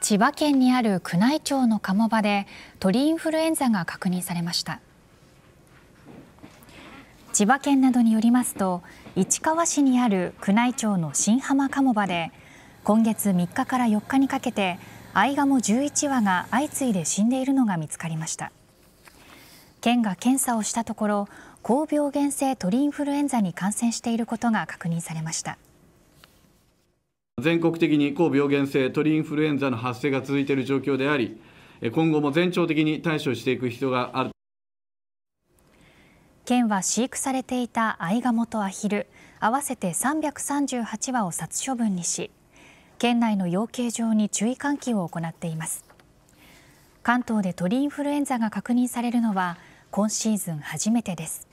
千葉県にある宮内庁の鴨場で鳥インフルエンザが確認されました千葉県などによりますと市川市にある宮内庁の新浜鴨場で今月3日から4日にかけてアイガモ11羽が相次いで死んでいるのが見つかりました県が検査をしたところ高病原性鳥インフルエンザに感染していることが確認されました全国的に高病原性鳥インフルエンザの発生が続いている状況であり、今後も全庁的に対処していく必要がある。県は飼育されていたアイガモとアヒル合わせて338羽を殺処分にし県内の養鶏場に注意喚起を行っています関東で鳥インフルエンザが確認されるのは今シーズン初めてです